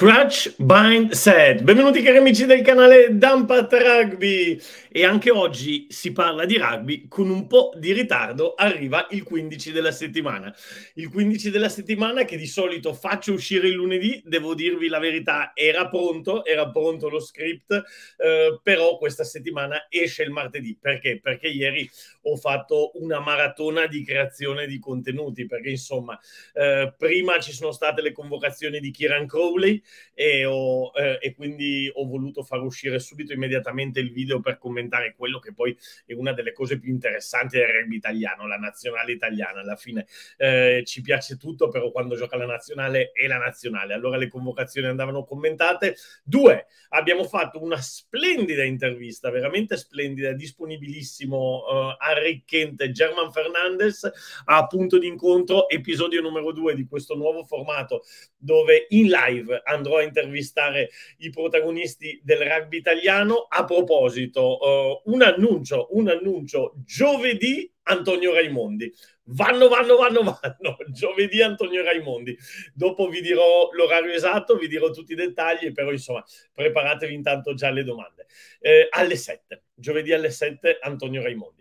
Crutch, Bind, Set. Benvenuti cari amici del canale Dumpat Rugby. E anche oggi si parla di rugby con un po' di ritardo, arriva il 15 della settimana. Il 15 della settimana che di solito faccio uscire il lunedì, devo dirvi la verità, era pronto, era pronto lo script, eh, però questa settimana esce il martedì. Perché? Perché ieri ho fatto una maratona di creazione di contenuti, perché insomma, eh, prima ci sono state le convocazioni di Kieran Crowley, e, ho, eh, e quindi ho voluto far uscire subito immediatamente il video per commentare quello che poi è una delle cose più interessanti del rugby italiano, la nazionale italiana. Alla fine eh, ci piace tutto, però quando gioca la nazionale è la nazionale. Allora le convocazioni andavano commentate. Due, abbiamo fatto una splendida intervista, veramente splendida, disponibilissimo, eh, arricchente. German Fernandez a punto d'incontro, episodio numero due di questo nuovo formato dove in live hanno andrò a intervistare i protagonisti del rugby italiano. A proposito, uh, un annuncio, un annuncio, giovedì Antonio Raimondi. Vanno, vanno, vanno, vanno. Giovedì Antonio Raimondi. Dopo vi dirò l'orario esatto, vi dirò tutti i dettagli, però insomma preparatevi intanto già alle domande. Eh, alle 7, giovedì alle 7 Antonio Raimondi.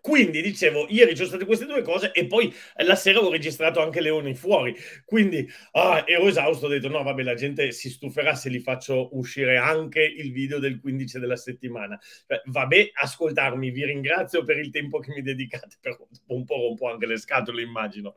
Quindi dicevo, ieri ci sono state queste due cose e poi eh, la sera ho registrato anche Leoni fuori. Quindi ah, ero esausto, ho detto no, vabbè, la gente si stuferà se li faccio uscire anche il video del 15 della settimana. Cioè, vabbè, ascoltarmi, vi ringrazio per il tempo che mi dedicate, però un po' rompo anche le scatole, immagino.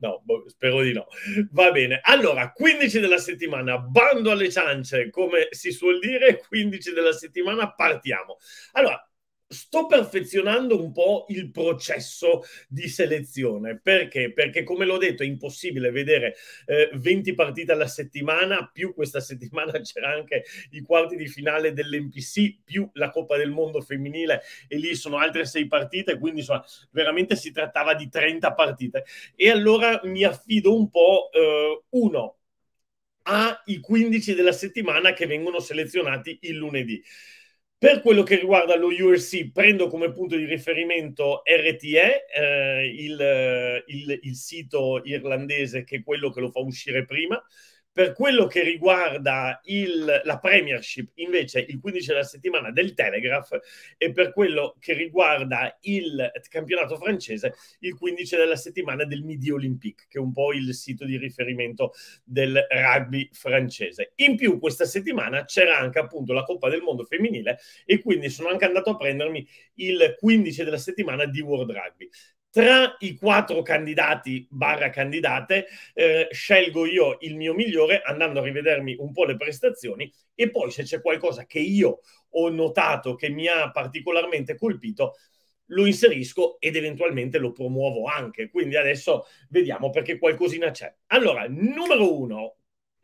No, boh, spero di no. Va bene, allora, 15 della settimana, bando alle ciance, come si suol dire, 15 della settimana, partiamo. Allora, sto perfezionando un po' il processo di selezione. Perché? Perché, come l'ho detto, è impossibile vedere eh, 20 partite alla settimana, più questa settimana c'era anche i quarti di finale dell'NPC, più la Coppa del Mondo femminile, e lì sono altre sei partite, quindi insomma, veramente si trattava di 30 partite. E allora mi affido un po', eh, uno, ai 15 della settimana che vengono selezionati il lunedì per quello che riguarda lo URC, prendo come punto di riferimento RTE, eh, il, eh, il, il sito irlandese che è quello che lo fa uscire prima, per quello che riguarda il, la Premiership, invece, il 15 della settimana del Telegraph e per quello che riguarda il campionato francese, il 15 della settimana del Midi Olympique, che è un po' il sito di riferimento del rugby francese. In più, questa settimana c'era anche appunto la Coppa del Mondo femminile e quindi sono anche andato a prendermi il 15 della settimana di World Rugby. Tra i quattro candidati barra candidate eh, scelgo io il mio migliore andando a rivedermi un po' le prestazioni e poi se c'è qualcosa che io ho notato che mi ha particolarmente colpito lo inserisco ed eventualmente lo promuovo anche. Quindi adesso vediamo perché qualcosina c'è. Allora, numero uno,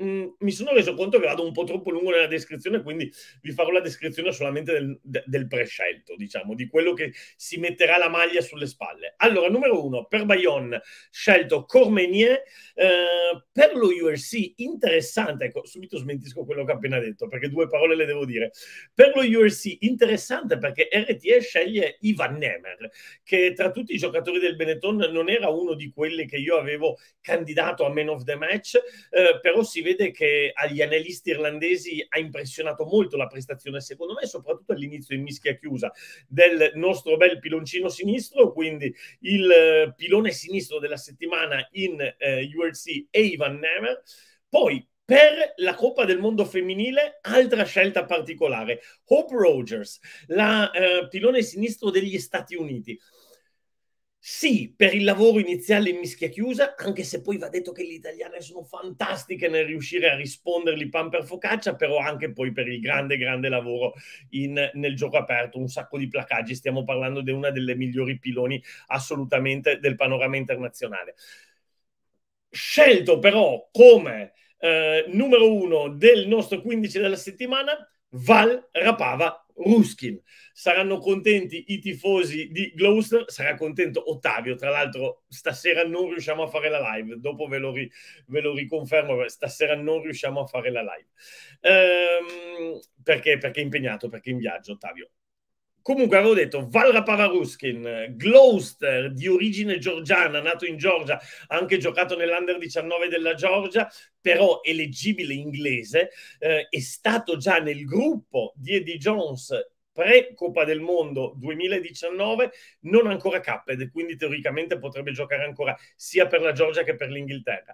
Mm, mi sono reso conto che vado un po' troppo lungo nella descrizione, quindi vi farò la descrizione solamente del, del prescelto, diciamo, di quello che si metterà la maglia sulle spalle. Allora, numero uno, per Bayonne, scelto Cormenier, eh, per lo URC interessante, ecco, subito smentisco quello che ho appena detto, perché due parole le devo dire. Per lo URC interessante perché RTE sceglie Ivan Nemer, che tra tutti i giocatori del Benetton non era uno di quelli che io avevo candidato a man of the match, eh, però si vede che agli analisti irlandesi ha impressionato molto la prestazione, secondo me, soprattutto all'inizio in mischia chiusa del nostro bel piloncino sinistro, quindi il eh, pilone sinistro della settimana in eh, URC e Ivan Nemer. Poi per la Coppa del Mondo femminile, altra scelta particolare, Hope Rogers, la eh, pilone sinistro degli Stati Uniti. Sì, per il lavoro iniziale in mischia chiusa, anche se poi va detto che le italiane sono fantastiche nel riuscire a risponderli pan per focaccia, però anche poi per il grande, grande lavoro in, nel gioco aperto, un sacco di placaggi. Stiamo parlando di una delle migliori piloni assolutamente del panorama internazionale. Scelto però come eh, numero uno del nostro 15 della settimana, Val Rapava Ruskin. Saranno contenti i tifosi di Gloucester, sarà contento Ottavio. Tra l'altro, stasera non riusciamo a fare la live. Dopo ve lo, ri- ve lo riconfermo. Stasera non riusciamo a fare la live ehm, perché, perché è impegnato, perché in viaggio. Ottavio, Comunque avevo detto Valra Pavaruskin, Gloucester di origine georgiana, nato in Georgia, anche giocato nell'Under 19 della Georgia, però eleggibile inglese, eh, è stato già nel gruppo di Eddie Jones pre-Coppa del Mondo 2019, non ancora capped, quindi teoricamente potrebbe giocare ancora sia per la Georgia che per l'Inghilterra.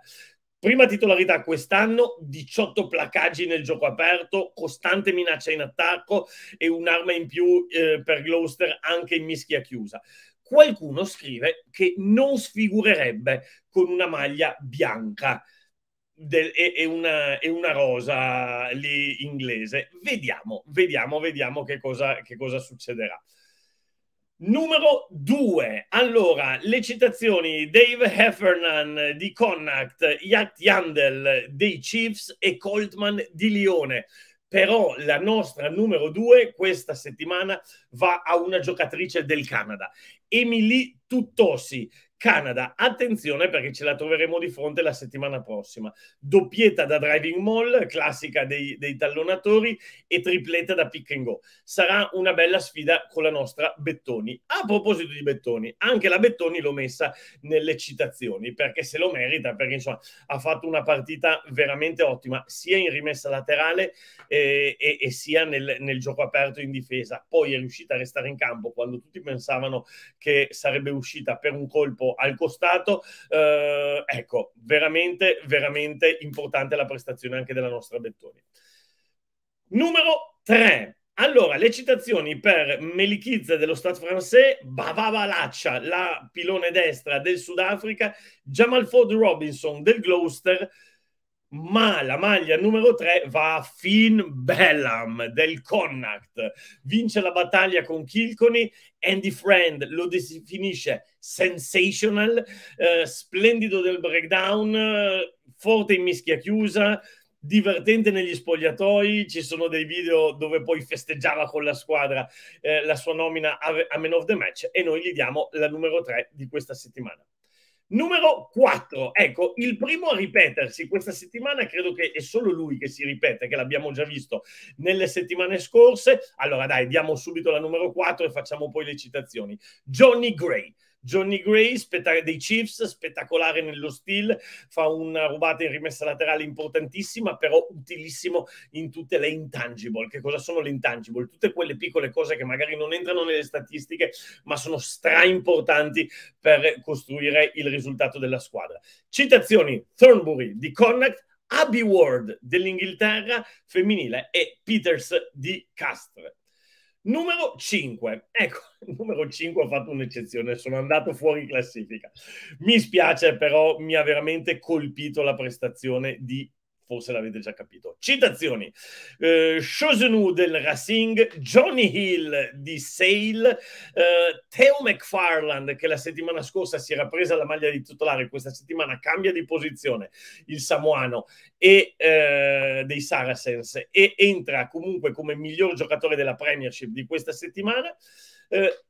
Prima titolarità quest'anno, 18 placaggi nel gioco aperto, costante minaccia in attacco e un'arma in più eh, per Gloucester anche in mischia chiusa. Qualcuno scrive che non sfigurerebbe con una maglia bianca del, e, e, una, e, una, rosa lì inglese. Vediamo, vediamo, vediamo che cosa, che cosa succederà. Numero 2. Allora, le citazioni Dave Heffernan di Connacht, Jack Yandel dei Chiefs e Coltman di Lione. Però la nostra numero 2 questa settimana va a una giocatrice del Canada, Emily Tuttosi, Canada, attenzione perché ce la troveremo di fronte la settimana prossima. Doppietta da driving mall, classica dei, dei, tallonatori, e tripletta da pick and go. Sarà una bella sfida con la nostra Bettoni. A proposito di Bettoni, anche la Bettoni l'ho messa nelle citazioni perché se lo merita, perché insomma ha fatto una partita veramente ottima, sia in rimessa laterale eh, e, e, sia nel, nel gioco aperto in difesa. Poi è riuscita a restare in campo quando tutti pensavano che sarebbe uscita per un colpo al costato. Eh, ecco, veramente, veramente importante la prestazione anche della nostra Bettoni. Numero 3. Allora, le citazioni per Melichizza dello Stade francese, Bavava Laccia, la pilone destra del Sudafrica, Jamal Ford Robinson del Gloucester, ma la maglia numero 3 va a Finn Bellam del Connacht. Vince la battaglia con Kilconi, Andy Friend lo definisce sensational, eh, splendido del breakdown, forte in mischia chiusa, divertente negli spogliatoi, ci sono dei video dove poi festeggiava con la squadra eh, la sua nomina a, a Man of the Match e noi gli diamo la numero 3 di questa settimana. Numero 4, ecco, il primo a ripetersi questa settimana, credo che è solo lui che si ripete, che l'abbiamo già visto nelle settimane scorse. Allora dai, diamo subito la numero 4 e facciamo poi le citazioni. Johnny Gray. Johnny Gray, spettacolo dei Chiefs, spettacolare nello stile, fa una rubata in rimessa laterale importantissima, però utilissimo in tutte le intangible. Che cosa sono le intangible? Tutte quelle piccole cose che magari non entrano nelle statistiche, ma sono stra importanti per costruire il risultato della squadra. Citazioni: Thornbury di Connacht, Abbey Ward dell'Inghilterra femminile e Peters di Castre. Numero 5. Ecco, numero 5 ho fatto un'eccezione, sono andato fuori classifica. Mi spiace, però mi ha veramente colpito la prestazione di forse l'avete già capito. Citazioni. Eh, Chosenu del Racing, Johnny Hill di Sale, eh, Theo McFarland che la settimana scorsa si era presa la maglia di titolare, questa settimana cambia di posizione il samoano e, eh, dei Saracens e entra comunque come miglior giocatore della Premiership di questa settimana. Eh,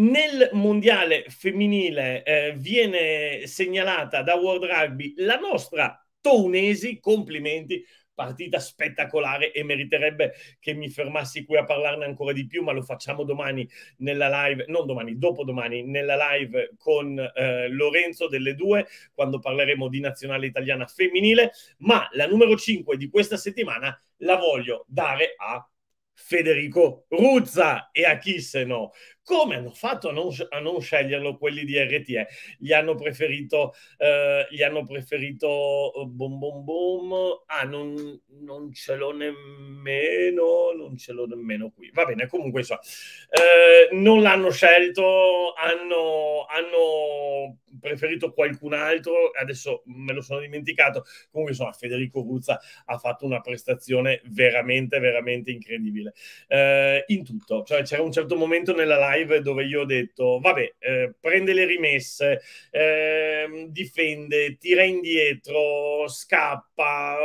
nel mondiale femminile eh, viene segnalata da World Rugby la nostra Tonesi, complimenti, partita spettacolare e meriterebbe che mi fermassi qui a parlarne ancora di più, ma lo facciamo domani nella live, non domani, dopodomani nella live con eh, Lorenzo delle due, quando parleremo di nazionale italiana femminile, ma la numero 5 di questa settimana la voglio dare a Federico Ruzza e a chi se no come hanno fatto a non, a non sceglierlo quelli di RTE? Gli hanno preferito, eh, gli hanno preferito eh, boom boom boom. Ah, non, non, ce l'ho nemmeno, non ce l'ho nemmeno qui. Va bene, comunque insomma, eh, non l'hanno scelto, hanno, hanno preferito qualcun altro, adesso me lo sono dimenticato. Comunque insomma, Federico Ruzza ha fatto una prestazione veramente, veramente incredibile. Eh, in tutto, cioè c'era un certo momento nella live live dove io ho detto, vabbè, eh, prende le rimesse, eh, difende, tira indietro, scappa,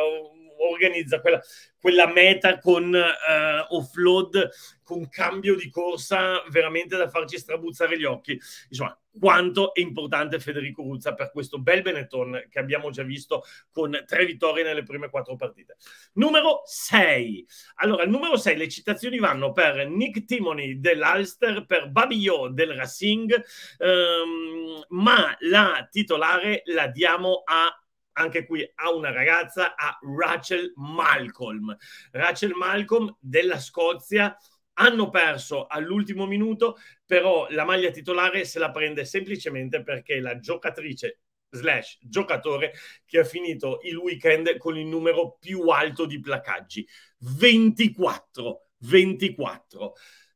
organizza quella, quella meta con eh, offload, con cambio di corsa veramente da farci strabuzzare gli occhi. Insomma, quanto è importante Federico Ruzza per questo bel Benetton che abbiamo già visto con tre vittorie nelle prime quattro partite. Numero 6. Allora, al numero 6 le citazioni vanno per Nick Timony dell'Ulster, per Babillot del Racing, ehm, ma la titolare la diamo a anche qui a una ragazza, a Rachel Malcolm. Rachel Malcolm della Scozia, hanno perso all'ultimo minuto, però la maglia titolare se la prende semplicemente perché la giocatrice slash giocatore che ha finito il weekend con il numero più alto di placaggi, 24, 24.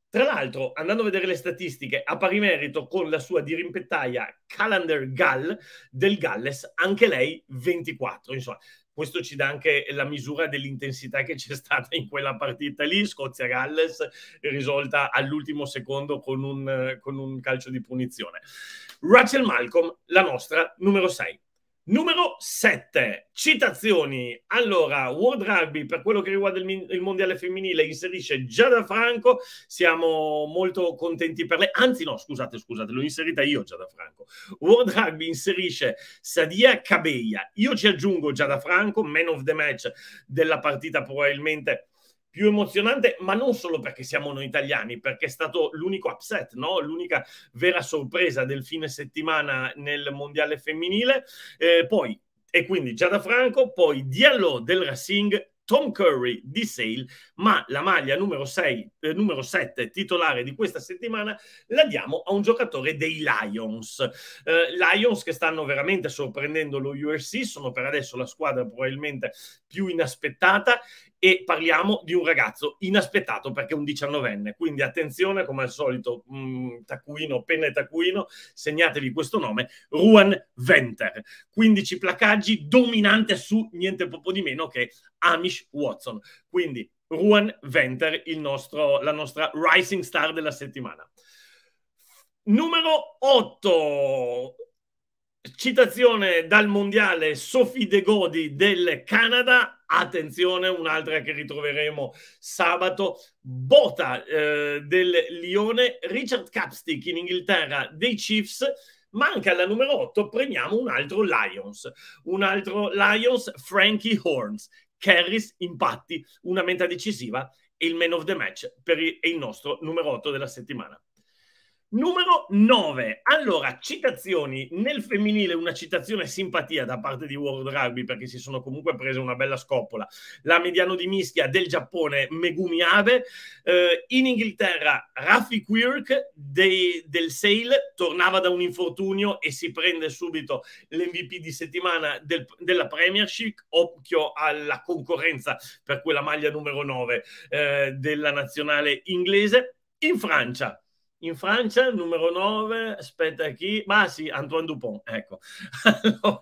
Tra l'altro, andando a vedere le statistiche, a pari merito con la sua dirimpettaia Calendar Gall del Galles, anche lei 24. Insomma, questo ci dà anche la misura dell'intensità che c'è stata in quella partita lì, Scozia-Galles, risolta all'ultimo secondo con un, con un calcio di punizione. Rachel Malcolm, la nostra numero 6. Numero 7, citazioni. Allora, World Rugby per quello che riguarda il, il, mondiale femminile inserisce Giada Franco, siamo molto contenti per lei. Anzi no, scusate, scusate, l'ho inserita io Giada Franco. World Rugby inserisce Sadia Cabeia. Io ci aggiungo Giada Franco, man of the match della partita probabilmente più emozionante, ma non solo perché siamo noi italiani, perché è stato l'unico upset, no? l'unica vera sorpresa del fine settimana nel mondiale femminile. Eh, poi, e quindi Giada Franco, poi Diallo del Racing Tom Curry di Sale, ma la maglia numero, 6, eh, numero 7 titolare di questa settimana la diamo a un giocatore dei Lions. Eh, Lions che stanno veramente sorprendendo lo URC, sono per adesso la squadra probabilmente più inaspettata e parliamo di un ragazzo inaspettato perché è un diciannovenne, quindi attenzione come al solito, mh, mm, taccuino, penna e taccuino, segnatevi questo nome, Ruan Venter, 15 placaggi, dominante su niente poco di meno che Amish Watson, quindi Ruan Venter, nostro, la nostra rising star della settimana. Numero 8, Citazione dal mondiale Sophie De Godi del Canada. Attenzione, un'altra che ritroveremo sabato. Bota eh, del Lione, Richard Capstick in Inghilterra dei Chiefs. Manca la numero 8, premiamo un altro Lions. Un altro Lions, Frankie Horns. Carries, impatti, una meta decisiva e il man of the match per il nostro numero 8 della settimana. Numero 9. Allora, citazioni. Nel femminile una citazione simpatia da parte di World Rugby perché si sono comunque prese una bella scoppola. La mediano di mischia del Giappone Megumi Abe. Eh, in Inghilterra Raffi Quirk dei, del Sale tornava da un infortunio e si prende subito l'MVP di settimana del, della Premiership. Occhio alla concorrenza per quella maglia numero 9 eh, della nazionale inglese. In Francia in Francia, numero 9, aspetta chi? Ma sì, Antoine Dupont, ecco.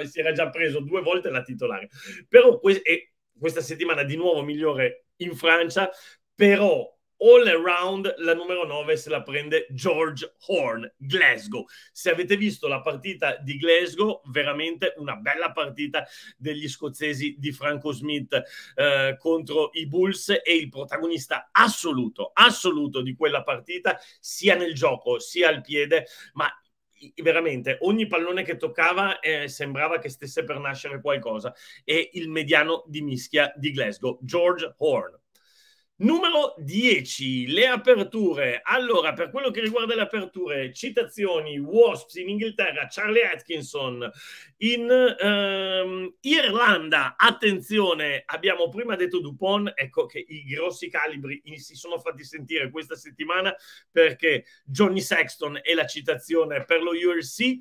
Eh, si era già preso due volte la titolare. Però questa settimana di nuovo migliore in Francia, però all around la numero 9 se la prende George Horn, Glasgow. Se avete visto la partita di Glasgow, veramente una bella partita degli scozzesi di Franco Smith eh, contro i Bulls e il protagonista assoluto, assoluto di quella partita, sia nel gioco sia al piede, ma veramente ogni pallone che toccava eh, sembrava che stesse per nascere qualcosa e il mediano di mischia di Glasgow, George Horn. Numero 10, le aperture. Allora, per quello che riguarda le aperture, citazioni, Wasps in Inghilterra, Charlie Atkinson in ehm, Irlanda, attenzione, abbiamo prima detto Dupont, ecco che i grossi calibri si sono fatti sentire questa settimana perché Johnny Sexton è la citazione per lo URC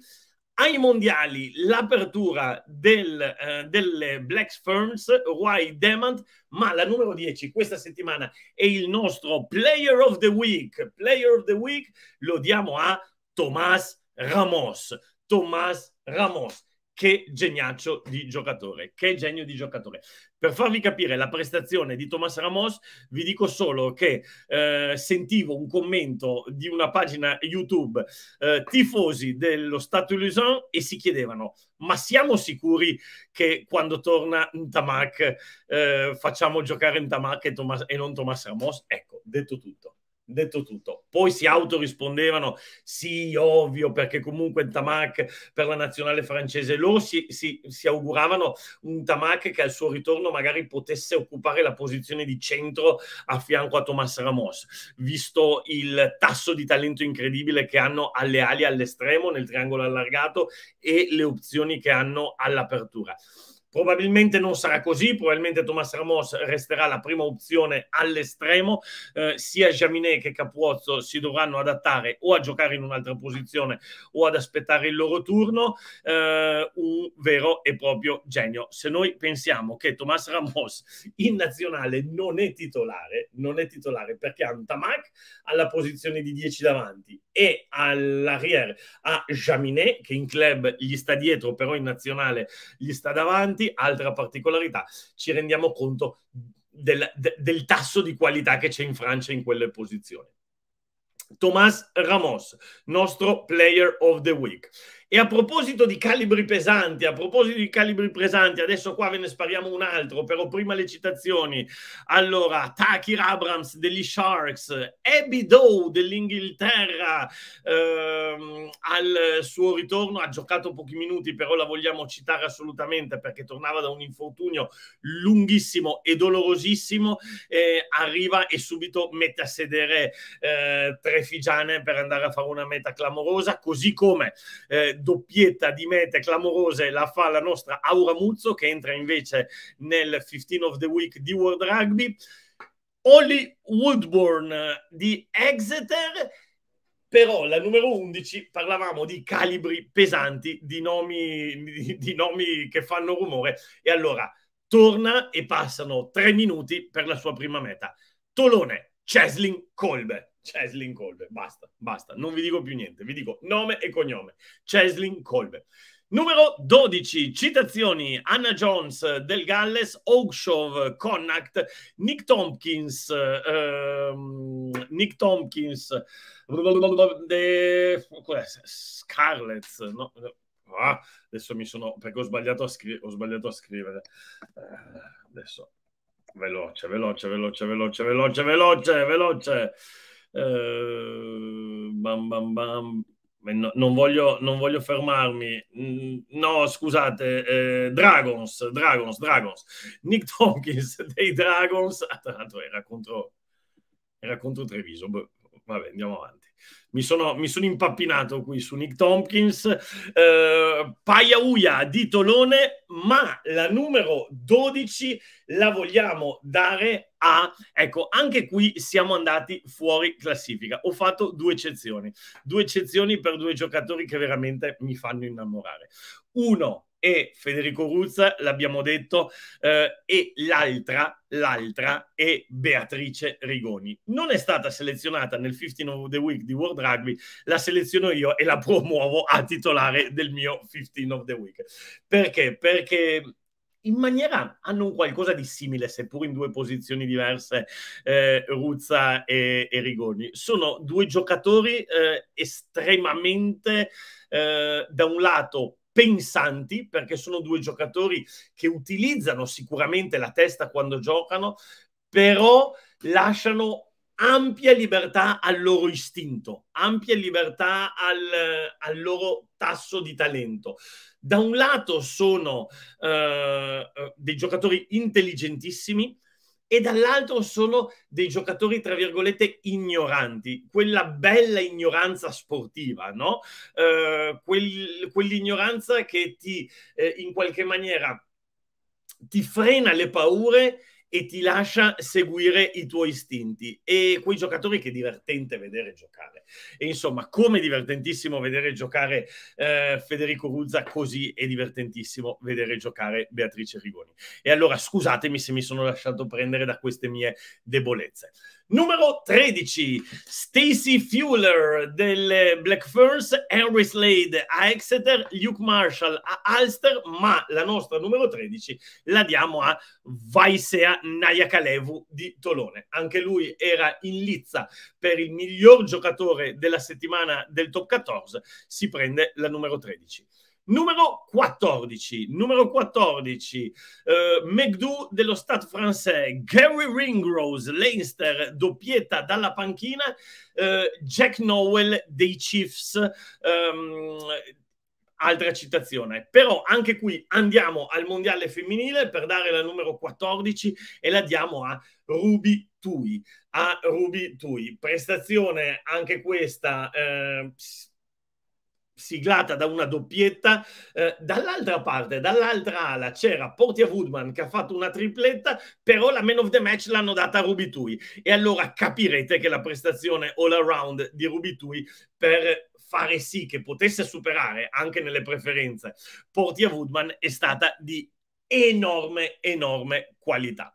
ai mondiali l'apertura del, eh, delle Black Firms, Why Demand, ma la numero 10 questa settimana è il nostro Player of the Week. Player of the Week lo diamo a Tomas Ramos. Tomas Ramos che geniaccio di giocatore, che genio di giocatore. Per farvi capire la prestazione di Thomas Ramos, vi dico solo che eh, sentivo un commento di una pagina YouTube eh, tifosi dello Stato Illusion e si chiedevano ma siamo sicuri che quando torna Ntamak eh, facciamo giocare Ntamak e, Thomas, e non Thomas Ramos? Ecco, detto tutto detto tutto. Poi si autorispondevano, sì, ovvio, perché comunque il Tamac per la nazionale francese, loro si, si, si, auguravano un Tamac che al suo ritorno magari potesse occupare la posizione di centro a fianco a Thomas Ramos, visto il tasso di talento incredibile che hanno alle ali all'estremo, nel triangolo allargato e le opzioni che hanno all'apertura. Probabilmente non sarà così, probabilmente Thomas Ramos resterà la prima opzione all'estremo, eh, sia Jaminet che Capuozzo si dovranno adattare o a giocare in un'altra posizione o ad aspettare il loro turno, eh, un vero e proprio genio. Se noi pensiamo che Thomas Ramos in nazionale non è titolare, non è titolare perché ha un Tamac alla posizione di 10 davanti e all'arriere a Jaminet che in club gli sta dietro, però in nazionale gli sta davanti, avanti. Altra particolarità, ci rendiamo conto del, del tasso di qualità che c'è in Francia in quelle posizioni. Tomás Ramos, nostro player of the week. E a proposito di calibri pesanti, a proposito di calibri pesanti, adesso qua ve ne spariamo un altro, però prima le citazioni. Allora, Takir Abrams degli Sharks, Abby Doe dell'Inghilterra, ehm, al suo ritorno ha giocato pochi minuti, però la vogliamo citare assolutamente perché tornava da un infortunio lunghissimo e dolorosissimo, eh, arriva e subito mette a sedere eh, figiane per andare a fare una meta clamorosa, così come... Eh, doppietta di mete clamorose la fa la nostra Aura Muzzo che entra invece nel 15 of the Week di World Rugby. Holly Woodburn di Exeter però la numero 11 parlavamo di calibri pesanti, di nomi, di, di nomi, che fanno rumore e allora torna e passano tre minuti per la sua prima meta. Tolone, Ceslin, Colbe. Ceslin Colbe, basta, basta, non vi dico più niente, vi dico nome e cognome, Ceslin Colbe. Numero 12, citazioni, Anna Jones del Galles, Oakshove, Connacht, Nick Tompkins, ehm, Nick Tompkins, de, Scarlets, no, ah, adesso mi sono, perché ho sbagliato a, scri- ho sbagliato a scrivere, eh, adesso, veloce, veloce, veloce, veloce, veloce, veloce, veloce. Ehm, bam, bam, bam. No, non, voglio, non, voglio, fermarmi. No, scusate, eh, Dragons, Dragons, Dragons. Nick Tompkins dei Dragons, ah, tra l'altro era contro, era contro Treviso. Boh, vabbè, andiamo avanti. Mi sono, mi sono impappinato qui su Nick Tompkins. Eh, Uia di Tolone, ma la numero 12 la vogliamo dare a... Ecco, anche qui siamo andati fuori classifica. Ho fatto due eccezioni. Due eccezioni per due giocatori che veramente mi fanno innamorare. Uno, e Federico Ruzza, l'abbiamo detto, eh, e l'altra, l'altra è Beatrice Rigoni. Non è stata selezionata nel 15 of the Week di World Rugby, la seleziono io e la promuovo a titolare del mio 15 of the Week. Perché? Perché in maniera hanno un qualcosa di simile, seppur in due posizioni diverse, eh, Ruzza e, e, Rigoni. Sono due giocatori eh, estremamente, eh, da un lato, pensanti, perché sono due giocatori che utilizzano sicuramente la testa quando giocano, però lasciano ampia libertà al loro istinto, ampia libertà al, al loro tasso di talento. Da un lato sono eh, eh dei giocatori intelligentissimi, e dall'altro sono dei giocatori, tra virgolette, ignoranti, quella bella ignoranza sportiva, no? Eh, quel, quell'ignoranza che ti, eh, in qualche maniera, ti frena le paure e ti lascia seguire i tuoi istinti e quei giocatori che è divertente vedere giocare. E insomma, come è divertentissimo vedere giocare eh, Federico Ruzza, così è divertentissimo vedere giocare Beatrice Rigoni. E allora scusatemi se mi sono lasciato prendere da queste mie debolezze. Numero 13, Stacy Fuller del Black Ferns, Henry Slade a Exeter, Luke Marshall a Alster, ma la nostra numero 13 la diamo a Vaisea Nayakalevu di Tolone. Anche lui era in lizza per il miglior giocatore della settimana del top 14, si prende la numero 13. Numero 14, numero 14, eh, McDo dello Stade francese, Gary Ringrose, Leinster, doppietta dalla panchina, eh, Jack Nowell dei Chiefs. Ehm, altra citazione. Però anche qui andiamo al mondiale femminile per dare la numero 14 e la diamo a Ruby Tui. A Ruby Tui. Prestazione anche questa eh, siglata da una doppietta, eh, dall'altra parte, dall'altra ala c'era Portia Woodman che ha fatto una tripletta, però la man of the match l'hanno data a Rubitui e allora capirete che la prestazione all around di Rubitui per fare sì che potesse superare anche nelle preferenze Portia Woodman è stata di enorme, enorme qualità.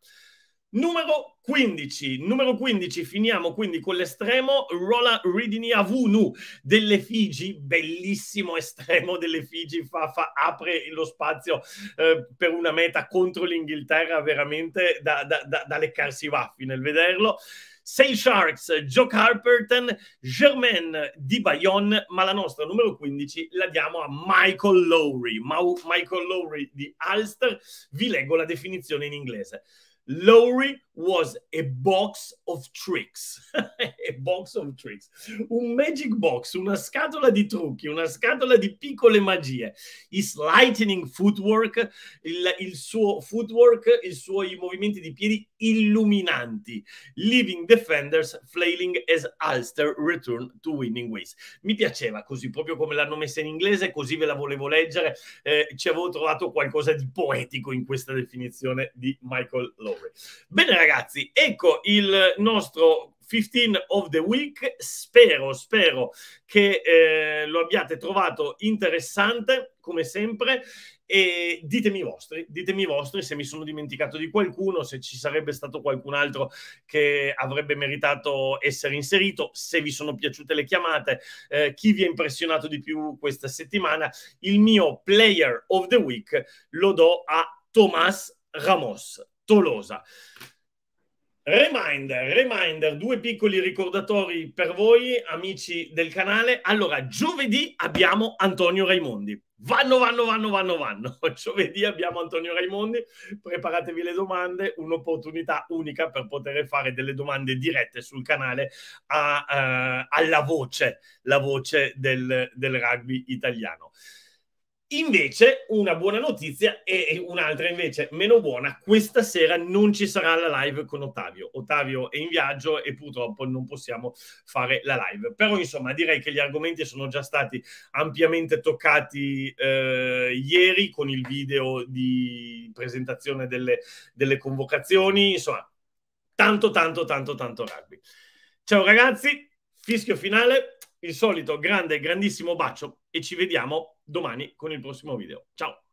Numero 15, numero 15, finiamo quindi con l'estremo Rola Ridini Avunu delle Figi, bellissimo estremo delle Figi, fa, fa, apre lo spazio eh, per una meta contro l'Inghilterra veramente da, da, da, da leccarsi i baffi nel vederlo. Sei Sharks, Joe Carperton, Germain Di Bayonne, ma la nostra numero 15 la diamo a Michael Lowry. Ma- Michael Lowry di Ulster, vi leggo la definizione in inglese. Lowry was a box of tricks, a box of tricks, un magic box, una scatola di trucchi, una scatola di piccole magie. His lightning footwork, il, il suo footwork, i suoi movimenti di piedi illuminanti. Living Defenders flailing as Ulster return to winning ways. Mi piaceva così, proprio come l'hanno messa in inglese, così ve la volevo leggere. Eh, ci avevo trovato qualcosa di poetico in questa definizione di Michael Lowry. Bene ragazzi, ecco il nostro 15 of the week. Spero, spero che eh, lo abbiate trovato interessante come sempre e ditemi i vostri, ditemi i vostri se mi sono dimenticato di qualcuno, se ci sarebbe stato qualcun altro che avrebbe meritato essere inserito, se vi sono piaciute le chiamate, eh, chi vi ha impressionato di più questa settimana. Il mio player of the week lo do a Tomás Ramos Tolosa. Reminder, reminder, due piccoli ricordatori per voi, amici del canale. Allora, giovedì abbiamo Antonio Raimondi. Vanno, vanno, vanno, vanno, vanno. Giovedì abbiamo Antonio Raimondi. Preparatevi le domande, un'opportunità unica per poter fare delle domande dirette sul canale a, uh, alla voce, la voce del, del rugby italiano. Invece, una buona notizia e un'altra invece meno buona, questa sera non ci sarà la live con Ottavio. Ottavio è in viaggio e purtroppo non possiamo fare la live. Però, insomma, direi che gli argomenti sono già stati ampiamente toccati eh, ieri con il video di presentazione delle, delle convocazioni. Insomma, tanto, tanto, tanto, tanto rugby. Ciao ragazzi, fischio finale, il solito grande, grandissimo bacio e ci vediamo domani con il prossimo video. Ciao!